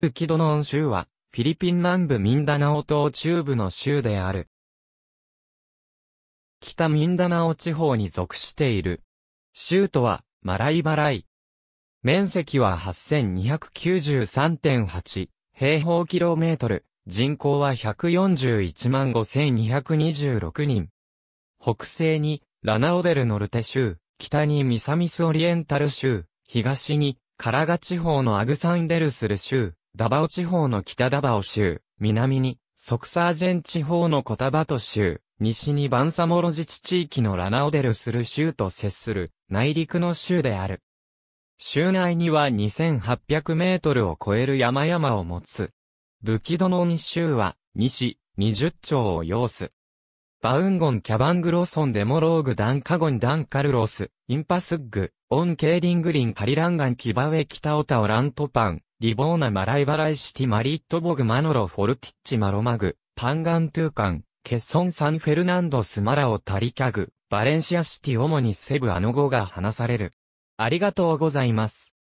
プキドノン州は、フィリピン南部ミンダナオ島中部の州である。北ミンダナオ地方に属している。州都は、マライバライ。面積は8293.8平方キロメートル、人口は141万5226人。北西に、ラナオデルノルテ州、北にミサミスオリエンタル州、東に、カラガ地方のアグサンデルスル州、ダバオ地方の北ダバオ州、南に、ソクサージェン地方のコタバト州、西にバンサモロ自治地域のラナオデルスル州と接する内陸の州である。州内には2800メートルを超える山々を持つ。ブキドノニ州は西20町を要す。バウンゴンキャバングロソンデモローグダンカゴンダンカルロス、インパスッグ、オンケーリングリンカリランガンキバウェキタオタオラントパン、リボーナマライバライシティマリットボグマノロフォルティッチマロマグ、パンガントゥーカン、ケソンサンフェルナンドスマラオタリキャグ、バレンシアシティ主にセブアノ語が話される。ありがとうございます。